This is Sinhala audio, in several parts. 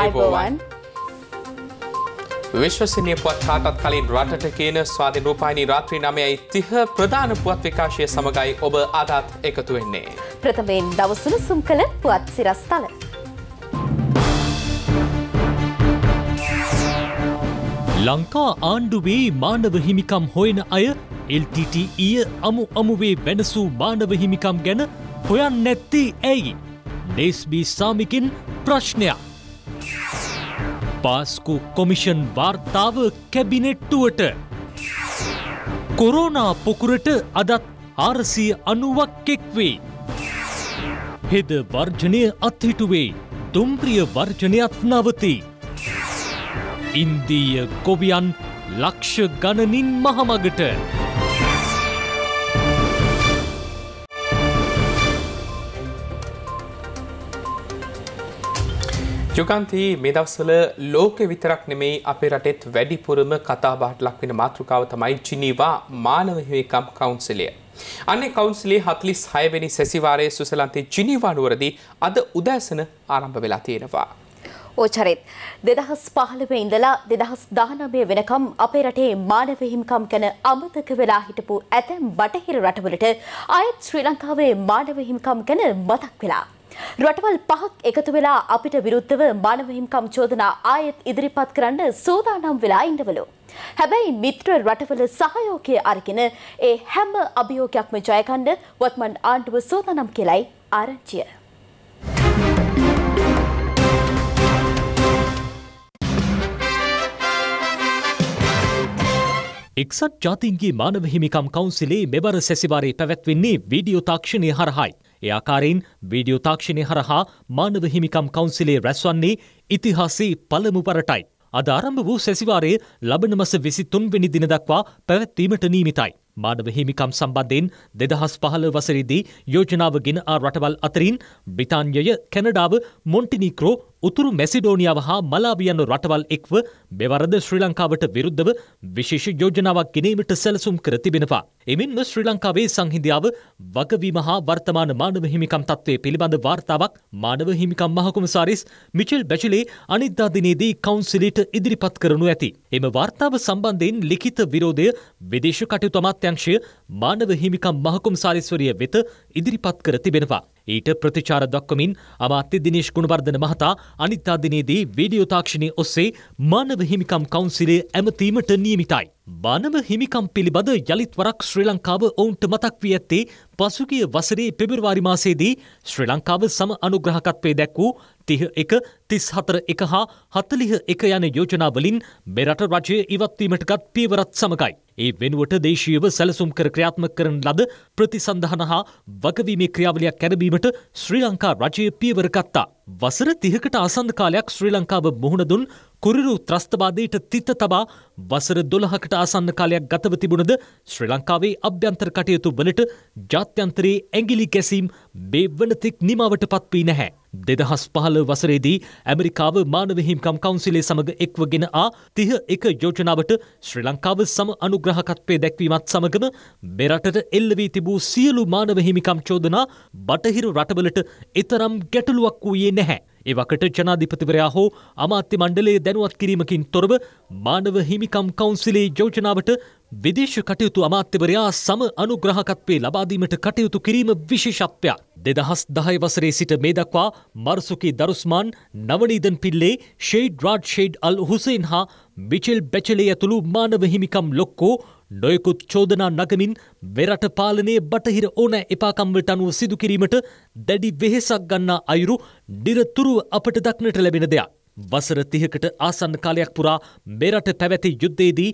අයිබෝවන් විශ්වසනය පුවත් තාටත් කලින් රටට කියන ස්වාධි රූපායිනි රාත්‍රී නමයයි තිහ ප්‍රධාන පුවත් විකාශය සමඟයි ඔබ අදත් එකතු වෙන්නේ. ප්‍රථමයෙන් දවසුන සුම් කළ පුවත් සිරස්ථල. ලංකා ආණ්ඩුවේ මානව හිමිකම් හොයන අය එල්ටටඊය අමු අමුවේ වෙනසූ මානව හිමිකම් ගැන හොයන් නැත්තේ ඇයි. ලේස්බී සාමිකින් ප්‍රශ්නයක්. පාස්කු කොමිෂන් වාර්තාව කැබිනෙට්ටුවට. කොරෝනා පොකුරට අදත් ආරසිය අනුවක් එෙක්වේ. හෙද වර්ජනය අත්හිටුවේ දුම්ප්‍රිය වර්ජනයක් නවති. ඉන්දීය ගොවියන් ලක්ෂ ගණනින් මහමගට. යුගන්තී මේ දවස්වල ලෝකෙ විතරක් නෙමෙයි අපේ රටෙත් වැඩිපුරම කතාබහට ලක්වෙන මාතෘකාව තමයි ජිනීවා මානව හිමිකම් කවුන්සිලය. අනේ කවුන්සිලේ 46 වෙනි සැසිවාරයේ සුසලන්තේ ජිනීවා නුවරදී අද උදෑසන ආරම්භ වෙලා තියෙනවා. ඕචරිත් දෙදහස් පහළව ඉඳලා දෙදහස් දානමය වෙනකම් අපේ රටේ මානව හිමිකම් කන අමතක වෙලා හිටපු ඇතැම් බටහිර රටවලට අයත් ශ්‍රී ලංකාවේ මානව හිමිකම් කන මතක් වෙලා රටවල් පහක් එකතු වෙලා අපිට විරුද්ධව මානව හිමිකම් චෝදනා ආයෙත් ඉදිරිපත් කරන්න සූදානම් වෙලා ඉන්නවලු. හැබැයි මිත්‍ර රටවල සහයෝගය අරගෙන ඒ හැම අභියෝගයක්ම ජයගන්න වත්මන් ආණ්ඩුව සූදානම් කියලයි ආරංචිය. එක්සත් ජාතින්ගේ මානව හිමිකම් කවුන්සිලේ මෙවර සැසිවාරයේ පැවැත්වෙන්නේ වීඩියෝ තාක්ෂණය හරහායි. ඒ ආකාරයෙන් වීඩියෝ තාක්ෂණය හරහා මානව හිමිකම් කවුන්සිලේ රැස්වන්නේ ඉතිහාසයේ පළමු වරටයි. අද ආරම්භ වූ සැසිවාරයේ ලබන මස 23 වෙනි දින දක්වා පැවැත්වීමට නියමිතයි. මානව හිමිකම් සම්බන්ධයෙන් 2015 වසරේදී යෝජනාව ගෙන ආ රටවල් අතරින් බ්‍රිතාන්‍යය, කැනඩාව, මොන්ටිනීග්‍රෝ, උතුරු මැසිඩෝනියාව හා මලාවියන්න රටවල් එක්ව මෙවරද ශ්‍රී ලංකාවට විරුද්ධව විශේෂ යෝජනාවක් ගෙනීමට සැලසුම් කර තිබෙනවා. එමින්ම ශ්‍රී ලංකාවේ සංහිඳියාව වගවීම හා වර්තමාන මානව හිමිකම් තත්ත්වය පිළිබඳ වාර්තාවක් මානව හිමිකම් මහකොමසාරිස් මිචෙල් බැචලේ අනිද්දා දිනේදී කවුන්සිලට ඉදිරිපත් කරනු ඇති. එම වාර්තාව සම්බන්ධයෙන් ලිඛිත විරෝධය විදේශ කටයුතු අමාත්‍යංශය මානව හිමිකම් මහකොමසාරිස්වරිය වෙත ඉදිරිපත් කර තිබෙනවා. ඊට ප්‍රතිචාර දක්වමින් අමාත්‍ය දිනේශ් ගුණවර්ධන මහතා අනිත්තා දිනේදී වීඩියෝ තාක්ෂණය ඔස්සේ මානව හිමිකම් කවුන්සිලේ ඇමතීමට නියමිතයි. මානව හිමිකම් පිළිබඳ යළිත් වරක් ශ්‍රී ලංකාව ඔවුන්ට මතක් වී ඇත්තේ පසුගිය වසරේ පෙබරවාරි මාසයේදී ශ්‍රී ලංකාව සම අනුග්‍රහකත්වයේ දැක්වූ තිහ එක තිස් හතර එක හා හතලිහ එක යන යෝජනාවලින් මෙරට රජය ඉවත්වීමටගත් පීවරත් සමඟයි. ඒ වෙනුවට දේශීයව සැලසුම් කර ක්‍රියාත්මක කරන ලද ප්‍රතිසන්ධාන හා වගවීමේ ක්‍රියාවලියක් කැරබීමට ශ්‍රී ලංකා රජය පියවර ගත්තා. වසර තිහකට අසන්ධ කාලයක් ශ්‍රී ලංකාව මුහුණදුන් කුරිරු ත්‍රස්තවාදයට තිත තබා වසර දොළහකට ආසන්න කාලයක් ගතව තිබුණද ශ්‍රී ලංකාවේ අභ්‍යන්තර කටයුතු වලට ජාත්‍යන්තරයේ ඇගිලි ගැසීම් මේ වනතෙක් නිමාවට පත්වී නැහැ. දෙදහස් පහල වසරේදී ඇමරිකාව මානවහිම්කම් කවන්සිලේ සමඟ එක්වගෙන ආ තිහ එක යෝජනාවට ශ්‍රී ලංකාව සම අනුග්‍රහකත්වය දැක්වීමත් සමගම මෙරටට එල්ලවී තිබූ සියලු මානවහිමිකම් චෝදනා බටහිරු රටවලට එතරම් ගැටලුවක් වූයේ නැහැ. ඒවකට ජනාධිපතිවරයා හෝ අමාත්‍ය මණ්ඩලයේ දැනුවත් කිරීමකින් තොරව මානව හිමිකම් කවුන්සිලේ යෝජනාවට විදේශ කටයුතු අමාත්‍යවරයා සම අනුග්‍රහකත්වේ ලබාදීමට කටයුතු කිරීම විශේෂත්වයක්. දෙදහස් දහය වසරේ සිට මේ දක්වා Marzuki Darusman Navanethem Pillay Zeid Ra'ad Zeid Al Hussein හා මිචෙල් බැචලේ ඇතුළු මානව හිමිකම් ලොක්කෝ නොයකුත් චෝදනා නගමින් වෙරට පාලනයේ බටහිර ඕනෑ එපාකම්වට අනුව සිදුකිරීමට දැඩි වෙහෙසක් ගන්නා අයුරු නිරතුරුව අපට දක්නට ලැබෙන දෙයක්. වසර තිහකට ආසන්න කාලයක් පුරා මෙරට පැවැති යුද්ධයේදී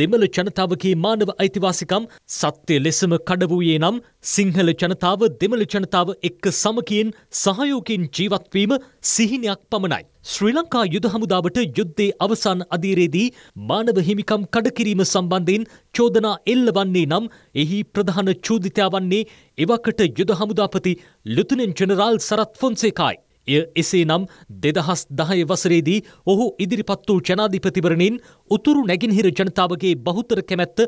දෙමළ ජනතාවගේ මානව අයිතිවාසිකම් සත්‍ය ලෙසම කඩවූයේ නම් සිංහල ජනතාව දෙමළ ජනතාව එක්ක සමකයෙන් සහයෝකින් ජීවත්වීම සිහිනයක් පමණයි. ශ්‍රී ලංකා යුද හමුදාවට යුද්ධේ අවසන් අදීරේදී මානව හිමිකම් කඩකිරීම සම්බන්ධයෙන් චෝදනා එල්ල වන්නේ නම් එහි ප්‍රධාන චෝදිතයා වන්නේ එවකට යුද හමුදාපති ලුතුනෙන් ජනරාල් සරත් ෆොන්සේකායි. එය එසේ නම් දෙදහස් දහය වසරේදී ඔහු ඉදිරිපත් වූ ජනාධිපතිවරණින් උතුරු නැගින්හිර ජනතාවගේ බහුතර කැමැත්ත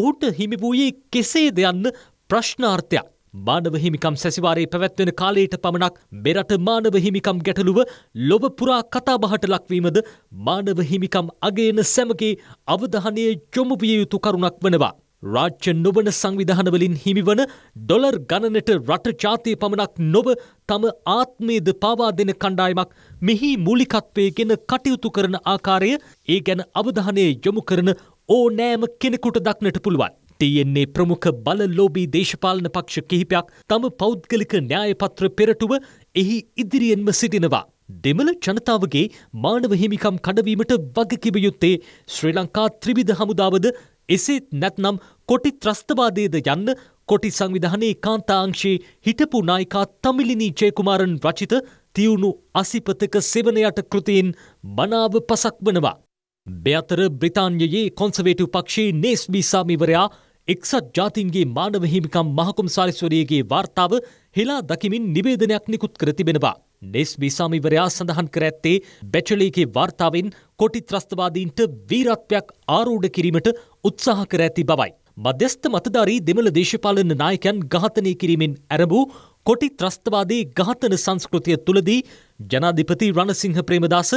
ඔහුට හිමි වූයේ කෙසේද යන්න ප්‍රශ්නාර්ථයක්. මානව හිමිකම් සැසිවාරයේ පැවැත්වෙන කාලයට පමණක් මෙරට මානව හිමිකම් ගැටලුව ලොව පුරා කතාබහට ලක්වීමද මානව හිමිකම් අගේන සැමගේ අවධානය යොමු විය යුතු කරුණක් වනවා. රාජ්‍ය නොවන සංවිධානවලින් හිමිවන ඩොලර් ගණනට රට ජාතිය පමණක් නොව තම ආත්මේද පාවා දෙන කණ්ඩායමක් මෙහි මූලිකත්වයගෙන කටයුතු කරන ආකාරය ඒ ගැන අවධානය යොමු කරන ඕනෑම කෙනෙකුට දක්නට පුළුවන්. ටයෙන්නේ ප්‍රමුඛ බලලෝබී දේශපාලන පක්ෂ කිහිපයක් තම පෞද්ගලික න්‍යායපත්‍ර පෙරටුව එහි ඉදිරියෙන්ම සිටිනවා. දෙමළ ජනතාවගේ මානව හිමිකම් කඩවීමට වගකිවයුත්තේ ශ්‍රී ලංකා ත්‍රිවිධ හමුදාවද එසේත් නැත්නම් කොටි ත්‍රස්තවාදයද යන්න කොටි සංවිධානයේ කාන්තාංශයේ හිටපු නායිකා තමිලිනී ජයකුමාරන් රචිත තියුණු අසිපතක සෙවනයට කෘතියෙන් මනාව පසක් වනවා. බ්‍යතර බ්‍රිතාන්යයේ කොන්සවේටු පක්ෂයේ නේස්බී සාමිවරයා එක්සත් ජාතින්ගේ මානව හිමිකම් මහකුම් සාරිස්වරයගේ වාර්තාව හෙලා දකිමින් නිවේදනයක් නිකුත් කර තිබෙනවා. නෙස් බිසාමිවරයා සඳහන් කර ඇත්තේ බැචලේගේ වාර්තාවෙන් කොටි ත්‍රස්තවාදීන්ට වීරත්වයක් ආරූඪ කිරීමට උත්සාහ කර ඇති බවයි. මධ්‍යස්ථ මතධාරී දෙමළ දේශපාලන නායකයන් ඝාතනය කිරීමෙන් ඇරඹූ කොටි ත්‍රස්තවාදී ඝාතන සංස්කෘතිය තුළදී ජනාධිපති රණසිංහ ප්‍රේමදාස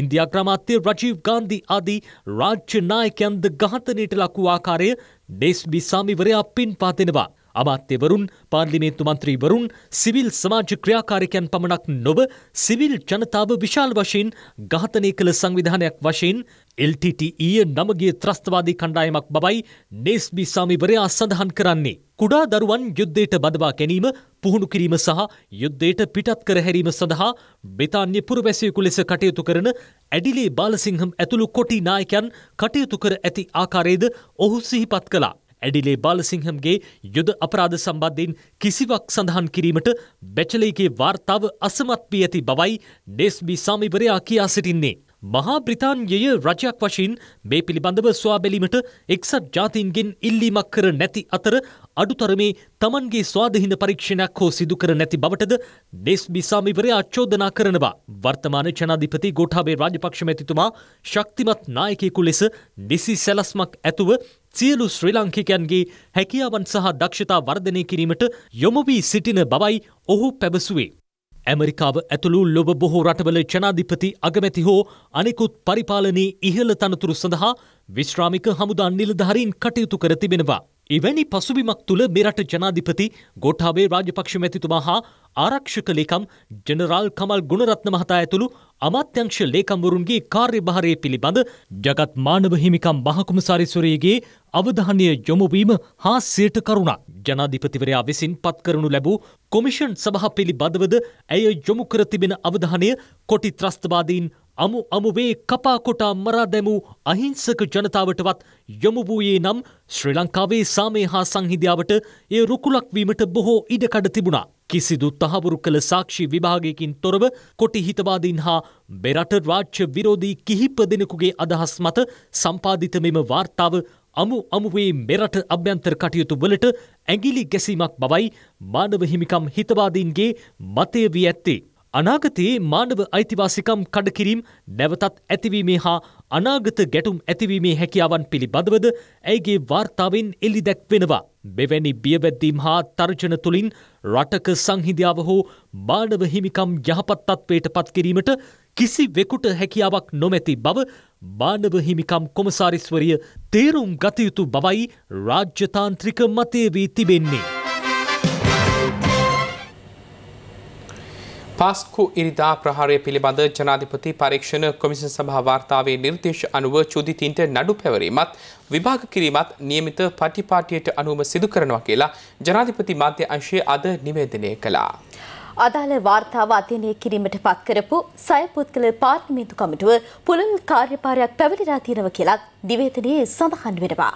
ඉන්දියා ක්‍රමාත්‍ය රජීව් ගාන්ධි ආදී රාජ්‍ය නායකයන්ද ඝාතනයට ලක් වූ ආකාරය ඩෙස් බිස්සාමිවරයා පින් පාතිෙනවා අමාත්‍යවරුන් පාර්ලිමේන්තු මන්ත්‍රීවරුන් සිවිල් සමාජ ක්‍රියාකාරකයන් පමණක් නොව සිවිල් ජනතාව විශාල වශයෙන් ඝාතනය කළ සංවිධානයක් වශයෙන් එල්ටටඊය නමගේ ත්‍රස්තවාදී කණ්ඩායමක් බවයි නේස්බි සාමිවරයා සඳහන් කරන්නේ. කුඩා දරුවන් යුද්ධයට බදවා ගැනීම පුහුණු කිරීම සහ යුද්ධයට පිටත් කර හැරීම සඳහා බ්‍රතාන්‍ය පුරවැසයකු ලෙස කටයුතු කරන ඇඩිලේ බාලසිංහම් ඇතුළු කොටි නායකයන් කටයුතු කර ඇති ආකාරයේද ඔහු සිහිපත් කලා. ඇඩිලේ බාලසිංහම්ගේ යුද අපරාධ සම්බන්ධයෙන් කිසිවක් සඳහන් කිරීමට බැචලේගේ වාර්තාව අසමත් වී ඇති බවයි ඩෙස්බි සාමිවරයා කියා සිටින්නේ. මහා බ්‍රිතාන්යය රජයක් වශයෙන් මේ පිළිබඳව ස්වාබැලීමට එක්සත් ජාතීන්ගෙන් ඉල්ලීමක් කර නැති අතර අඩුතරමේ තමන්ගේ ස්වාධහින පරීක්ෂණයක් හෝ සිදු කර නැති බවටද ඩෙස්බි සාමිවරයා අච්චෝදනා කරනවා. වර්තමාන ජනාධිපති ගෝඨාබේ රාජපක්ෂ මැතිතුමා ශක්තිමත් නායකයෙකු ලෙස නිසි සැලස්මක් ඇතුව සියලු ශ්‍රී ලංකිකයන්ගේ හැකියාවන් සහ දක්ෂතා වර්ධනය කිරීමට යොමවී සිටින බවයි ඔහු පැවසුවේ. ඇමරිකාව ඇතුළු ලොව බොහෝ රටවල ජනාධිපති අගමැති හෝ අනෙකුත් පරිපාලනී ඉහළ තනතුරු සඳහා විශ්‍රාමික හමුදා නිලධාරීන් කටයුතු කර තිබෙනවා. එවැනි පසුබිමක් තුළ මෙරට ජනාධිපති ගොටාවේ රාජපක්ෂ මැතිතුමා හා ආරක්ෂක ලේකම් ජනරාල් කමල් ගුණරත්න මහතා ඇතුළු අමාත්‍යංශ ලේකම්වරුන්ගේ කාර්යභාරය පිළිබඳ ජගත් මානව හිමිකම් මහකුමසාරිස්වරයේගේ අවධානය යොමුවීම හා සයට කරුණක් ජනාධිපතිවරයා විසින් පත්කරනු ලැබූ කොමිෂන් සභහ පිළිබඳවද ඇය යොමු කර තිබෙන අවධානය කොටි ත්‍රස්තවාදීන් අමු අමුවේ කපාකොටා මරා දැමූ අහිංසක ජනතාවටවත් යොමු වූයේ නම් ශ්‍රී ලංකාවේ සාමය හා සංහිදියාවට ඒ රුකුලක්වීමට බොහෝ ඉඩකඩ තිබුණා. කිසිදු තහවුරු කළ සාක්ෂි විභාගයකින් තොරව කොටි හිතවාදීන් හා බෙරට රාජ්‍ය විරෝධී කිහිප දෙනෙකුගේ අදහස් මත සම්පාධිත මෙම වාර්තාව අමු අමුවේ මෙරට අභ්‍යන්තර කටයුතු වලට ඇගිලි ගැසීමක් බවයි මානව හිමිකම් හිතවාදීන්ගේ මතය වී ඇත්තේ. අනාගතයේ මානව අයිතිවාසිකම් කඩකිරීම් නැවතත් ඇතිවීමේ හා අනාගත ගැටුම් ඇතිවීමේ හැකියාවන් පිළිබඳවද ඇගේ වාර්තාවෙන් එලි දැක්වෙනවා. මෙවැනි බියවැද්දීම් හා තර්ජන තුළින් රටක සංහිධ්‍යාව හෝ මානව හිමිකම් යහපත්තත්වයට පත්කිරීමට කිසි වෙකුට හැකියාවක් නොමැති බව මානව හිමිකම් කොමසාරිස්වරිය තේරුම් ගතයුතු බවයි රාජ්‍යතාන්ත්‍රික මතය වී තිබෙන්නේ. පාස්කු ඉරිදා ප්‍රහාරය පිළිබඳ ජනාධිපති පරීක්ෂණ කොමිසන් සභා වාර්තාවේ නිර්දේශ අනුව චුදිතින්ට නඩු පැවරීමත් විභාග කිරීමත් නියමිත පටිපාටියට අනුවම සිදු කරනවා කියලා ජනාධිපති මාධ්‍ය අංශය අද නිවේදනය කළා. අදාළ වාර්තාව අධ්‍යයනය කිරීමට පත් කරපු සයපුත්කල පාර්ලිමේන්තු කමිටුව පුළුල් කාර්යභාරයක් පැවැරිලා තියෙනවා කියලා දිවේදනයේ සඳහන් වෙනවා.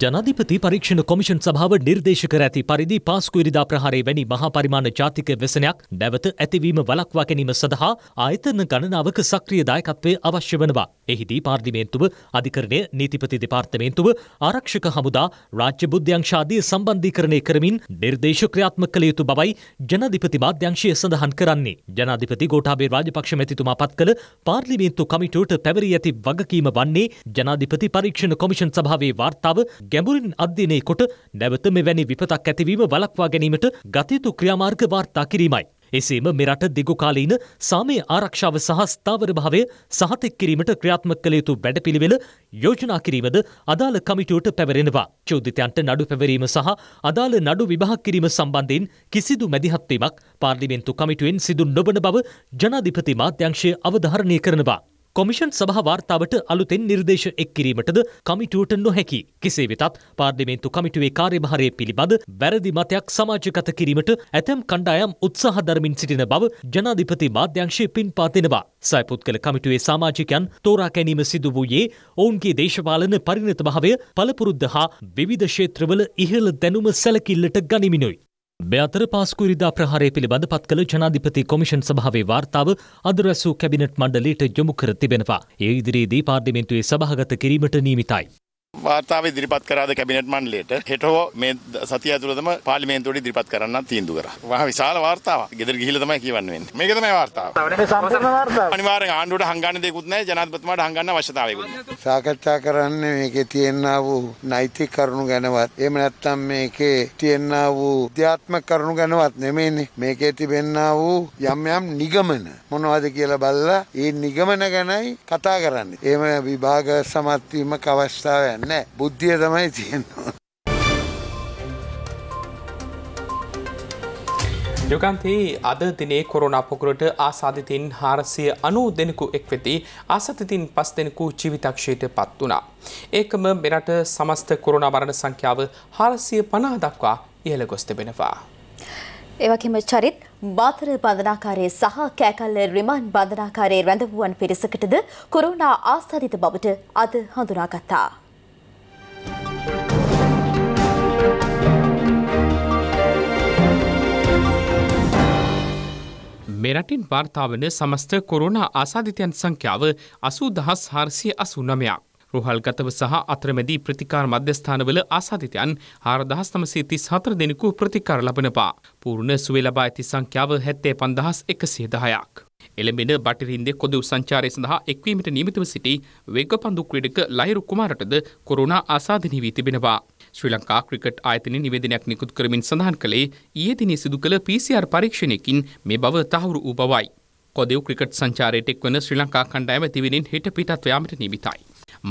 ජනධිපති පරීක්ෂණ කොමිෂන් සභාව නිර්දේශ කර ඇති පරිදි පාස්කු ඉරිදා ප්‍රහාරය වැනි මහා පරිමාණ ජාතික වෙසනයක් නැවත ඇතිවීම වලක්වා ගැනීම සඳහා ආයතන ගණනාවක සක්‍රිය දායකත්වය අවශ්‍ය වනවා. එහිදී පාර්ලිමේන්තුව, අධිකරණය, නීතිපති දෙපාර්තමේන්තුව, ආරක්ෂක හමුදා, රාජ්‍ය බුද්ධ්‍යංශ ආදී සම්බන්ධීකරණය කරමින් නිර්දේශ ක්‍රියාත්මක කළ යුතු බවයි ජනාධිපති මාධ්‍යංශය සඳහන් කරන්නේ. ජනාධිපති ගෝඨාභය රාජපක්ෂ මැතිතුමා පත් කළ පාර්ලිමේන්තු කමිටුවට පැවරී ඇති වගකීම වන්නේ ජනාධිපති පරීක්ෂණ කොමිෂන් සභාවේ වාර්තාව ගැඹුරින් අධ්‍යයනය කොට නැවත මෙවැනි විපතක් ඇතිවීම වලක්වා ගැනීමට ගතයුතු ක්‍රියාමාර්ග වාර්තා කිරීමයි. එසේම මෙරට දිගුකාලීන සාමය ආරක්ෂාව සහ ස්ථාවර භාවය සහතෙක් කිරීමට ක්‍රියාත්මක කළ යුතු වැඩපිළිවෙල යෝජනා කිරීමද අදාළ කමිටුවට පැවරෙනවා. චෝදිතයන්ට නඩු පැවරීම සහ අදාළ නඩු විභාග කිරීම සම්බන්ධයෙන් කිසිදු මැදිහත්වීමක් පාර්ලිමේන්තු කමිටුවෙන් සිදු නොබන බව ජනාධිපති මාධ්‍යංශය අවධාරණය කරනවා. කොමිෂන් සභහ වාර්තාවට අලුතෙන් නිර්දේශ එක් කිරීමටද කමිටුවට නොහැකි. කෙසේ වෙතත් පාර්ලිමේන්තු කමිටුවේ කාර්යභාරය පිළිබඳ වැරදි මතයක් සමාජගත කිරීමට ඇතැම් කණ්ඩායම් උත්සාහධර්මින් සිටින බව ජනාධිපති මාධ්‍යංශය පින් පාතිෙනවා. සයිපුද්ගල කමිටුවේ සාමාජිකයන් තෝරා කැනීම සිදු වූයේ ඔවුන්ගේ දේශපාලන පරිණතභාවය පළපුරුද්ධ හා විවිධ ක්ෂේත්‍රවල ඉහළ දැනුම සැලකිල්ලට ගනිමිනුයි. බ්‍යතර පාස්කුරිදා ප්‍රහාරය පිළිබඳ පත් කළ ජනාධිපති කොමිෂන් සභාවේ වාර්තාව අද රැසූ කැබිනට් මණ්ඩලයට යොමු කර තිබෙනවා. ඒ ඉදිරියේදී පාර්ලිමේන්තුවේ සභාගත කිරීමට නීමිතයි. වාර්තාව ඉදිරිපත් කරාද කැබිනට් මණ්ඩලයට හෙටෝ මේ සතිය ඇතුළතම පාර්ලිමේන්තුවට ඉදිරිපත් කරන්න තීන්දුව කරා. වහ විශාල වාර්තාවක්. ගෙදර ගිහිල්ලා තමයි කියවන්න වෙන්නේ. මේක තමයි වාර්තාව. සම්පූර්ණ වාර්තාව. අනිවාර්යෙන් ආණ්ඩුවට හංගන්න දෙයක්වත් නැහැ. ජනාධිපතිතුමාට හංගන්න අවශ්‍යතාවයකුත් නැහැ. සාකච්ඡා කරන්නේ මේකේ තියෙනා වූ නෛතික කරුණු ගැනවත්, එහෙම නැත්නම් මේකේ තියෙනා වූ අධ්‍යාත්මික කරුණු ගැනවත් නෙමෙයිනේ. මේකේ තිබෙනා වූ යම් යම් නිගමන මොනවද කියලා බලලා ඒ නිගමන ගැනයි කතා කරන්නේ. එහෙම විභාග සමත් වීමක අවස්ථාවක් ගන්න බුද්ධිය තමයි තියෙනවා. යොගන්තයේ අද දිනේ කොරුණ අපොකුරට ආසාධිතින් හාරසය අනූ දෙනෙකු එක්වෙති ආසතිතින් පස් දෙනෙකු ජීවිතක්ෂයට පත් වනා. ඒකම මෙරට සමස්ත කොරුණ වරණ සංඛ්‍යාව හාරසිය පනා දක්වා ඉහළ ගොස් තිබෙනවා. එවකිම චරිත් බාතර බඳනාකාරය සහ කෑකල්ල රිමාන් බඳනාකාරයේ රැඳවුවන් පිරිසකටද කොරුණා ආස්ථාධිත බවට අද හඳුනාගත්තා. මෙරටින් වාර්තාාවන සමස්ත කොරුණ ආසාධිතයන් සංඛ්‍යාව අසූ දහස් හාරසිය අසු නමයක්. රුහල්ගතව සහ අත්‍රමැදී ප්‍රතිකාර මධ්‍යස්ථානවල ආසාධිතයන් හාරදහස් තමසේ තිස් හතර දෙනෙකු ප්‍රතිකාර ලබනවා. පූර්ණ සුවේ ලබා ඇති සංඛ්‍යාව හැත්තේ පන්දහස් එකසිය දහයක්. එළඹෙන බටරින්දේ කොදු සංචාරය සඳහා එක්වීමට නියමිතව සිටි වෙග පන්දු ක්‍රීඩක ලහිරු කුමාරටද කොරුණා ආසාධනී වී තිබෙනවා. ශ්‍රී ලංකා ක්‍රිකට් ආයතන නිවේදනයක් නිකුත් කරමින් සඳහන් කළේ ඊයේ දිනේ සිදු කළ PCR පරීක්ෂණයකින් මේ බව තහවුරු වූ බවයි. කොදෙව් ක්‍රිකට් සංචාරයට එක්වන ශ්‍රී ලංකා කණ්ඩායම තිවිනින් හිට පිටත් යාමට නියමිතයි.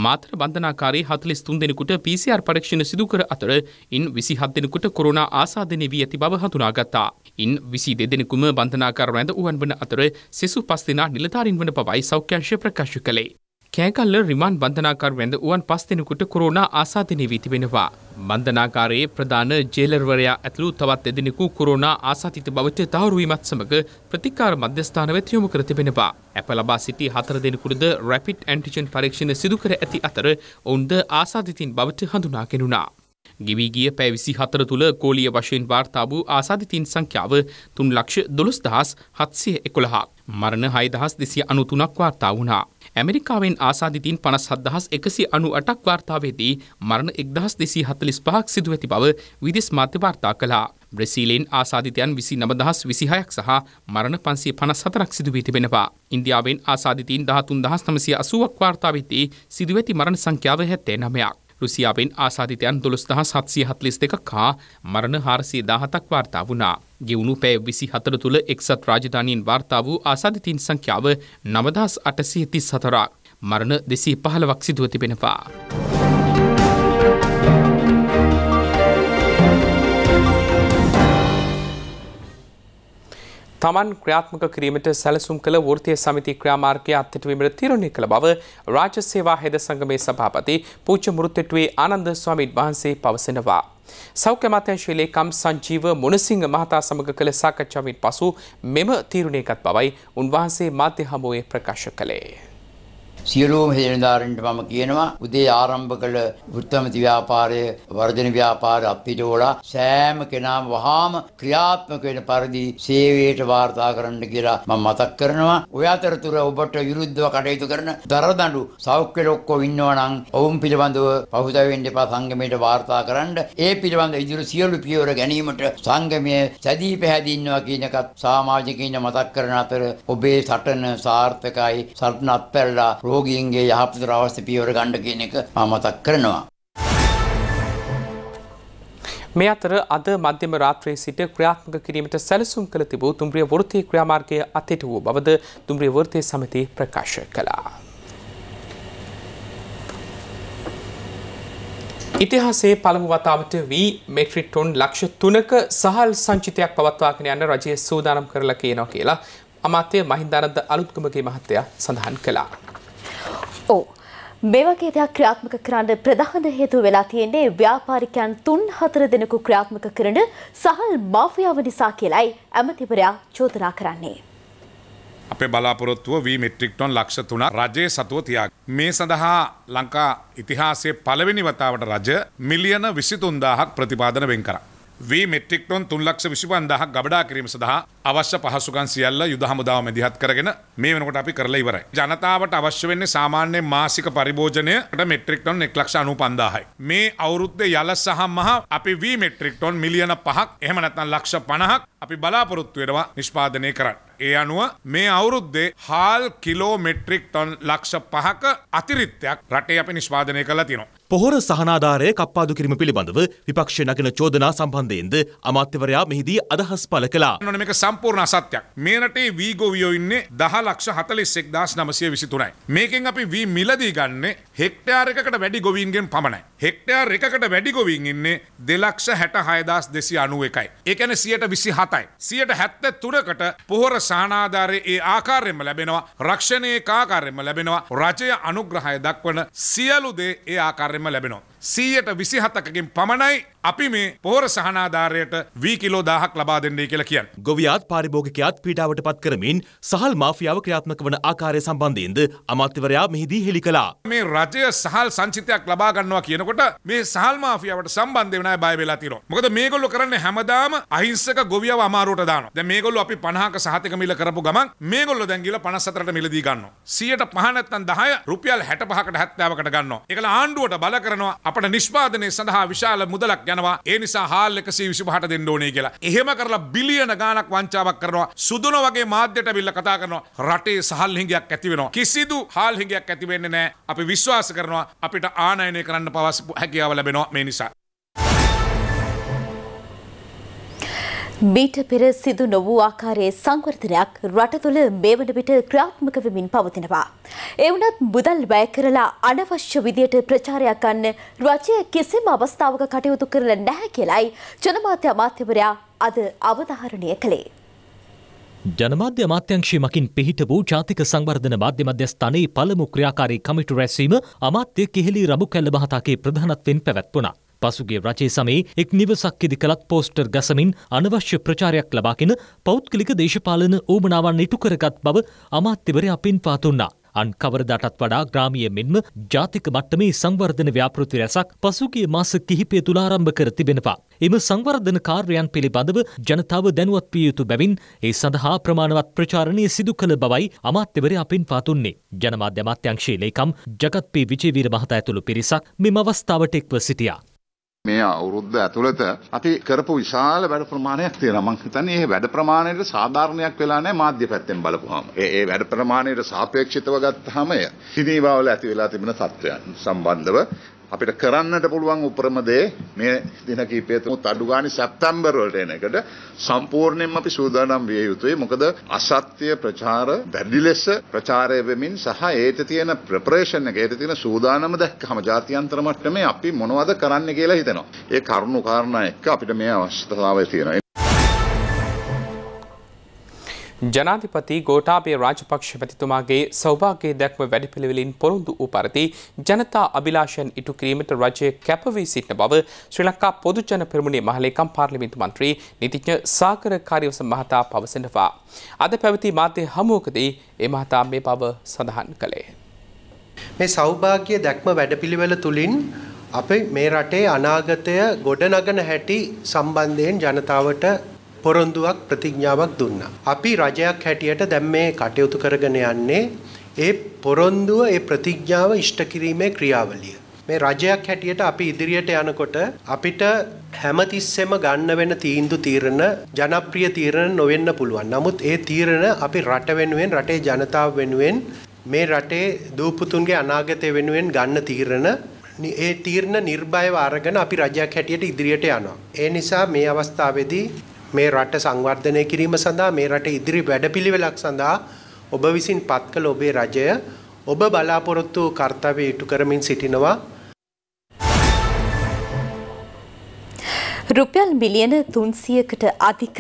මාතර බන්ධනාකාරී 43 දෙනෙකුට PCR පරීක්ෂණ සිදු කර අතර ඉන් 27 දෙනෙකුට කොරෝනා ආසාදනය වී ඇති බව හඳුනාගත්තා. ඉන් 22 දෙනෙකුම බන්ධනාකාරව ඇඳ උවන් වන අතර සෙසු පස් දෙනා නිලධාරීන් වන බවයි සෞඛ්‍යංශය ප්‍රකාශ කළේ. කෑකල්ල රිමාන් බන්ධනාකාරව ඇඳ උවන් පස් දෙනෙකුට කොරෝනා ආසාදනය වී තිබෙනවා. බන්ධනාකාරයේ ප්‍රධාන ජේලර්වරයා ඇතුළු තවත් එදිනෙකු කොරෝනා ආසාතිත බවත තහවුරුවීමත් සමග ප්‍රතිකාර මධ්‍යස්ථාන වෙත යොමු කර තිබෙනවා. ඇප ලබා සිටි හතර දෙනෙකුටද රැපිඩ් ඇන්ටිජන් පරීක්ෂණ සිදු කර ඇති අතර ඔවුන්ද ආසාදිතින් බවට හඳුනාගෙනුණා. ගෙවී ගිය පැ විසි හතර තුළ කෝලිය වශයෙන් වාර්තා වූ ආසාධිතින් සංඛ්‍යාව තුන් ලක්ෂ දොළොස් දහස් හත්සිය එකොළහක්. මරණ හයදහස් දෙසිය අනුතුනක් වාර්තා වුණා. ඇමරිකාවෙන් ආසාධිතින් පනස් හදහස් එකසි අනු අටක් වාර්තාවේදී මරණ එක්දහස් දෙසී හතලිස් පහක් සිදු ඇති බව විදිස් මාධ්‍ය වාර්තා කළා. බ්‍රසීලෙන් ආසාධිතයන් විසි නමදහස් විසිහයක් සහ මරණ පන්සේ පනස් හතරක් සිදුවී තිබෙනවා. ඉන්දියාවෙන් ආසාධිතීන් දහතුන් දහස් නමසය අසුවක් වාර්තාවවිතේ සිදුවඇති මරණ සංඛ්‍යාව හැත්තේ නමයක්. රුසියාවෙන් ආසාධිතයන් දොළොස්දහ සත්සිය හත්ලිස් දෙකක් හා මරණ හාරසිය දාහතක් වාර්තා වුණා. ගෙවුණු පැය විසි හතර තුළ එක්සත් රාජධානයෙන් වාර්තා වූ ආසාධිතින් සංඛ්‍යාව නවදහස් අටසිය තිස් හතරක්. මරණ දෙසී පහළවක් සිදුව තිබෙනවා. තමන් ක්‍රියාත්මක කිරීමට සැලසුම් කළ වෘතිය සමිති ක්‍රියාමාර්ගය අත්තිටවීමට තිරුණි කළ බව රාජ්‍ය සේවා හෙද සංගමේ සභාපති පූච මුෘත්තෙටුවේ ආනන්ද ස්වාමීන් වහන්සේ පවසනවා. සෞඛ්‍ය අමාත්‍යංශයේ ලේකම් සංජීව මොනසිංහ මහතා සමග කළ සාකච්ඡාවෙන් පසු මෙම තීරණයකත් බවයි උන්වහන්සේ මාධ්‍ය හමුවේ ප්‍රකාශ කළේ. සියලුම හේනදාරන්ට මම කියනවා උදේ ආරම්භ කළ වෘත්තමති ව්‍යාපාරය වර්ධන ව්‍යාපාර අපිටෝලා සෑම කෙනාම වහාම ක්‍රියාත්මක වෙන පරිදි සේවයට වාර්තා කරන්න කියලා මම මතක් කරනවා. ඔය අතරතුර ඔබට විරුද්ධව කටයුතු කරන දරදඬු සෞඛ්‍ය ලොක්කෝ ඉන්නවා නම් ඔවුන් පිළිබඳව පහුතැ වෙන්න එපා සංගමයට වාර්තා කරන්න. ඒ පිළිබඳ ඉදිරි සියලු පියවර ගැනීමට සංගමය සැදී පැහැදී ඉන්නවා කියන එකත් සමාජිකයින් මතක් කරන අතර ඔබේ සටන සාර්ථකයි සටනත් පැල්ලා රෝගීන්ගේ යහපත රවස්ථ පියවර ගණ්ඩ කියන එක මතක් කරනවා. මේ අතර අද මධ්‍යම රාත්‍රයේ සිට ක්‍රියාත්මක කිරීමට සැලසුම් කළ තිබූ තුම්රිය වෘත්තී ක්‍රියාමාර්ගය අතට වූ බවද තුම්රිය වෘත්තී සමිති ප්‍රකාශ කළා. ඉතිහාසේ පළමු වතාවට වී මෙට්‍රික් ටොන් ලක්ෂ තුනක සහල් සංචිතයක් පවත්වාගෙන යන රජය සූදානම් කරලා කියනවා කියලා අමාත්‍ය මහින්දානන්ද අලුත්ගමගේ මහත්තයා සඳහන් කළා. මේ වගේ දෙයක් ක්‍රියාත්මක කරන්න ප්‍රධාන හේතුව වෙලා තියෙන්නේ ව්‍යාපාරිකයන් තුන් හතර දෙනෙකු ක්‍රියාත්මක කරන සහල් මාෆියාව නිසා කියලයි ඇමතිවරයා චෝදනා කරන්නේ. අපේ බලාපොරොත්තුව වී මෙට්‍රික් ටොන් ලක්ෂ තුනක් රජයේ සතුව තියා. මේ සඳහා ලංකා ඉතිහාසයේ පළවෙනි වතාවට රජ මිලියන 23000ක් ප්‍රතිපාදන වෙන් කරා. වී මෙට්‍රික් ටොන් තුන් ලක්ෂ විසිපන් දහක් ගබඩා කිරීම සඳහා අවශ්‍ය පහසුකම් සියල්ල යුද හමුදාව මැදිහත් කරගෙන මේ වෙනකොට අපි කරලා ඉවරයි. ජනතාවට අවශ්‍ය වෙන්නේ සාමාන්‍ය මාසික පරිභෝජනයට මෙට්‍රික් ටොන් 1,95,000යි. මේ අවුරුද්දේ යල සහ මහ අපි වී මෙට්‍රික් ටොන් මිලියන 5ක් එහෙම නැත්නම් ලක්ෂ 50ක් අපි බලාපොරොත්තු වෙනවා නිෂ්පාදනය කරන්න. ඒ අනුව මේ අවුරුද්දේ හාල් කිලෝමෙට්‍රික් ටොන් ලක්ෂ පහක අතිරිත්තයක් රටේ අපි නිෂ්පාදනය කළ තිනවා. පොහොර සහනාධාරය කප්පාදු කිරීම පිළිබඳව විපක්ෂය නගන චෝදනා සම්බන්ධයෙන්ද අමාත්‍යවරයා මෙහිදී අදහස් පල කළා. නොන මේක සම්පූර්ණ අසත්‍යයක්. මේ රටේ වී ගොවියෝ ඉන්නේ 1064923යි. මේකෙන් අපි වී මිලදී ගන්නේ හෙක්ටයාර් එකකට වැඩි ගොවීන්ගෙන් පමණයි. හෙක්ටයාර් එකකට වැඩි ගොවීන් ඉන්නේ 266291යි. ඒ කියන්නේ 127යි. 173කට පොහොර සානාධාරය ඒ ආකාරයෙන්ම ලැබෙනවා රක්ෂණයේ කාකාරයෙන්ම ලැබෙනවා රජය අනුග්‍රහය දක්වන සියලු දේ ඒ ආකාරයෙන්ම ලැබෙනවා සීයට විසිහතකකින් පමණයි අපි මේ පෝර සහනාධාරයට වී කිලෝ දාහක් ලබා දෙන්නේ කියලා කියන්. ගොවියාත් පාරිභෝගිකයාත් පීඩාවට පත් කරමින් සහල් මාෆියාව ක්‍රියාත්මක වන ආකාරය සම්බන්ධයෙන්ද අමාත්‍යවරයා මෙහිදී හෙළි කළා. මේ රජය සහල් සංචිතයක් ලබා ගන්නවා කියනකොට මේ සහල් මාෆියාවට සම්බන්ධ වෙන අය බය වෙලා තියෙනවා. මොකද මේගොල්ලෝ කරන්නේ හැමදාම අහිංසක ගොවියව අමාරුවට දානවා. දැන් මේගොල්ලෝ අපි 50ක සහතික මිල කරපු ගමන් මේගොල්ලෝ දැන් ගිහලා 54ට මිලදී ගන්නවා. 100ට 5 නැත්නම් 10 රුපියල් 65කට 70කට ගන්නවා. ඒකලා ආණ්ඩුවට බල කරනවා අපට නිෂ්පාදනය සඳහා විශාල මුදලක් යනවා ඒ නිසා හාල් එකසේ විසිපහට දෙන්න ඕනේ කියලා. එහෙම කරලා බිලියන ගාණක් වංචාවක් කරනවා. සුදුන වගේ මාධ්‍යට බිල්ල කතා කරනවා. රටේ සහල් හිඟයක් ඇති වෙනවා. කිසිදු හාල් හිඟයක් ඇති වෙන්නේ නැහැ. අපි විශ්වාස කරනවා අපිට ආනයනය කරන්න පවස් හැකියාව ලැබෙනවා මේ නිසා. මීට පෙර සිදු නොවූ ආකාරයේ සංවර්ධනයක් රට තුළ මේ වන විට ක්‍රියාත්මක වෙමින් පවතිනවා. ඒ වුණත් මුදල් වැය කරලා අනවශ්‍ය විදියට ප්‍රචාරයක් ගන්න රජය කිසිම අවස්ථාවක කටයුතු කරලා නැහැ කියලයි ජනමාධ්‍ය අමාත්‍යවරයා අද අවධාරණය කළේ. ජනමාධ්‍ය අමාත්‍යංශය මකින් පිහිට වූ ජාතික සංවර්ධන මාධ්‍ය මධ්‍යස්ථානයේ පළමු ක්‍රියාකාරී කමිටු රැස්වීම අමාත්‍ය කිහිලි රඹු කැල්ල මහතාගේ ප්‍රධානත්වයෙන් පැවැත්වුණා. පසුගේ රජය සමයේ එක් නිවසක් ඉදි කළත් පෝස්ටර් ගසමින් අනවශ්‍ය ප්‍රචාරයක් ලබාගෙන පෞද්ගලික දේශපාලන ඕමනාවන් ඉටු කරගත් බව අමාත්‍යවරයා පින්වා දුන්නා. අන් කවරදාටත් වඩා ග්‍රාමීය මෙන්ම ජාතික මට්ටමේ සංවර්ධන ව්‍යාපෘති රැසක් පසුගිය මාස කිහිපය තුළ ආරම්භ කර තිබෙනවා. එම සංවර්ධන කාර්යයන් පිළිබඳව ජනතාව දැනුවත් විය යුතු බැවින් ඒ සඳහා ප්‍රමාණවත් ප්‍රචාරණය සිදු කළ බවයි අමාත්‍යවරයා පින්වා දුන්නේ. ජනමාධ්‍ය අමාත්‍යංශයේ ලේකම් ජගත් පී විජේවීර මහතා ඇතුළු පිරිසක් මෙම අවස්ථාවට එක්ව සිටියා. මේ අවුරුද්ද ඇතුළත අපි කරපු විශාල වැඩ ප්‍රමාණයක් තියෙනවා. මම හිතන්නේ මේ වැඩ ප්‍රමාණයට සාධාරණයක් වෙලා නැහැ මාධ්‍ය පැත්තෙන් බලපුවාම. ඒ ඒ වැඩ ප්‍රමාණයට සාපේක්ෂව ගත්තාම ඉදිනීවා වල ඇති වෙලා තිබෙන තත්ත්වයන් සම්බන්ධව අපිට කරන්නට පුළුවන් උපරම දේ මේ දින කීපය තුමුත් අඩු ගානේ සැප්තැම්බර් වලට එන එකට සම්පූර්ණයෙන්ම අපි සූදානම් විය යුතුයි. මොකද අසත්‍ය ප්‍රචාර වැඩි ලෙස ප්‍රචාරය වෙමින් සහ ඒට තියෙන ප්‍රෙපරේෂන් එක ඒට තියෙන සූදානම දැක්කම ජාත්‍යන්තර මට්ටමේ අපි මොනවද කරන්න කියලා හිතනවා. ඒ කරුණු කාරණා එක්ක අපිට මේ අවස්ථාවය තියෙනවා. ජනාධිපති ගෝටාබේ රාජපක්ෂ පැතිතුමාගේ සෞභාගේ දැක්ම වැඩිපිළිවෙලින් පොරොන්දු වූ පරිදි ජනතා අභිලාෂයන් ඉටු කිරීමට රජය කැපවී සිටින බව ශ්‍රී ලංකා පොදුජන පෙරමුණේ මහලේකම් පාර්ලිමේන්තු මන්ත්‍රී නීතිඥ සාකර කාර්යවස මහතා පවසනවා. අද පැවති මාධ්‍ය හමුවකදී ඒ මහතා මේ බව සඳහන් කළේ. මේ සෞභාග්‍ය දැක්ම වැඩපිළිවෙල තුළින් අපේ මේ රටේ අනාගතය ගොඩනගන හැටි සම්බන්ධයෙන් ජනතාවට පොරොන්දුවක් ප්‍රතිඥාවක් දුන්නා. අපි රජයක් හැටියට දැන් මේ කටයුතු කරගෙන යන්නේ ඒ පොරොන්දුව ඒ ප්‍රතිඥාව ඉෂ්ට කිරීමේ ක්‍රියාවලිය. මේ රජයක් හැටියට අපි ඉදිරියට යනකොට අපිට හැමතිස්සෙම ගන්න වෙන තීන්දු තීරණ ජනප්‍රිය තීරණ නොවෙන්න පුළුවන්. නමුත් ඒ තීරණ අපි රට වෙනුවෙන් රටේ ජනතාව වෙනුවෙන් මේ රටේ දූපුතුන්ගේ අනාගතය වෙනුවෙන් ගන්න තීරණ ඒ තීරණ නිර්භයව අරගෙන අපි රජයක් හැටියට ඉදිරියට යනවා. ඒ නිසා මේ අවස්ථාවේදී මේ රට සංවර්ධනය කිරීම සඳහා මේ රට ඉදිරි වැඩපිළිවෙලක් සඳහා ඔබ විසින් පත් කළ ඔබේ රජය ඔබ බලාපොරොත්තු වූ කාර්යය ඉටු කරමින් සිටිනවා රුපියල් මිලියන 300කට අධික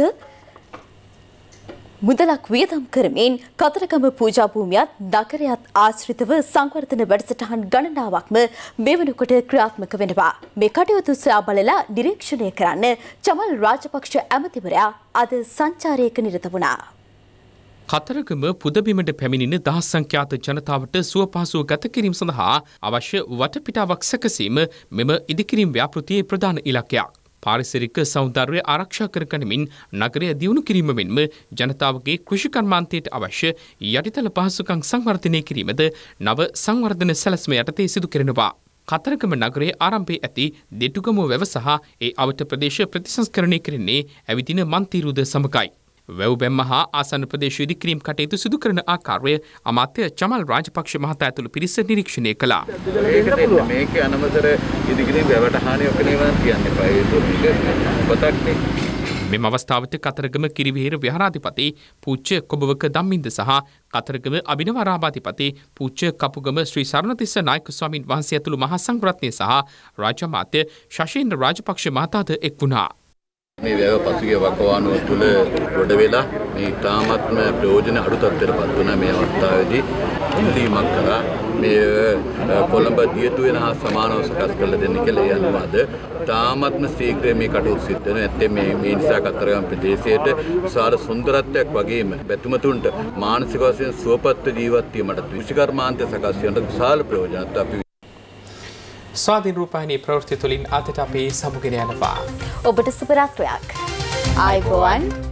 මුදලක් වියදම් කරමින් කතරගම පූජා භූමියත් නගරයත් ආශ්‍රිතව සංවර්ධන වැඩසටහන් ගණනාවක්ම මෙවනකොට ක්‍රියාත්මක වෙනවා. මේ කටයුතු සොයා බලලා නිරීක්ෂණය කරන්න චමල් රාජපක්ෂ ඇමතිවරයා අද සංචාරයක නිරත වුණා. කතරගම පුදබිමට පැමිණෙන දහස් සංඛ්‍යාත ජනතාවට සුව පහසුව ගත කිරීම සඳහා අවශ්‍ය වටපිටාවක් සැකසීම මෙම ඉදිකිරීම් ව්‍යාපෘතියේ ප්‍රධාන ඉලක්කයක්. පාරිසරික සෞන්දර්ය ආරක්ෂා කරගනිමින් නගරය දියුණු කිරීම මෙන්ම ජනතාවගේ කෘෂිකර්මාන්තයට අවශ්‍ය යටිතල පහසුකම් සංවර්ධනය කිරීමද නව සංවර්ධන සැලැස්ම යටතේ සිදු කරනවා. කතරගම නගරයේ ආරම්භයේ ඇති දෙටුගමුව වැව සහ ඒ අවට ප්‍රදේශ ප්‍රතිසංස්කරණය කරන්නේ ඇවිදින මන්තිරුද සමගයි. වැව්බැම්ම හා ආසන ප්‍රදේශයේදී ක්‍රීම් කටයුතු සිදු කරන ආකාරය අමාත්‍ය චමල් රාජපක්ෂ මහතා ඇතුළු පිරිස නිරීක්ෂණය කළා. මේක අනවසර ඉදිකිරීම වැවට හානියක් වෙනවා කියන්න එපා. ඒක පොතක්නේ. මෙම අවස්ථාවට කතරගම කිරිවිහෙර විහාරාධිපති පූජ්‍ය කොබවක ධම්මින්ද සහ කතරගම අභිනවරාභාධිපති පූජ්‍ය කපුගම ශ්‍රී සරණතිස්ස නායක ස්වාමින් වහන්සේ ඇතුළු මහා සංඝරත්නය සහ රාජ්‍ය මාත්‍ය ශෂීන්ද්‍ර රාජපක්ෂ මහතාද එක් වුණා. මේ වැව පසුගිය වකවානුව තුළ ගොඩ වෙලා මේ ඉතාමත්ම ප්‍රයෝජන අඩු තත්ත්වයට පත් වුණ මේ අවස්ථාවේදී ඉල්ලීමක් කරා මේ කොළඹ දියතු වෙන හා සමානව සකස් කරලා දෙන්න කියලා ඒ අනුව අද ඉතාමත්ම ශීඝ්‍රයෙන් මේ කටයුතු සිද්ධ වෙනවා. ඇත්තේ මේ මේ නිසා කතරගම ප්‍රදේශයට විශාල සුන්දරත්වයක් වගේම බැතුමතුන්ට මානසික වශයෙන් සුවපත්ව ජීවත් වීමට විශිකර්මාන්තය සකස් වීමට විශාල ප්‍රයෝජනක් අපි ස්වාධීන් රූපාහිනී ප්‍රවෘත්ති තුළින් අතට අපේ සමුගෙන යනවා. ඔබට සුපරාත්‍රයක්. අයිබෝවන්.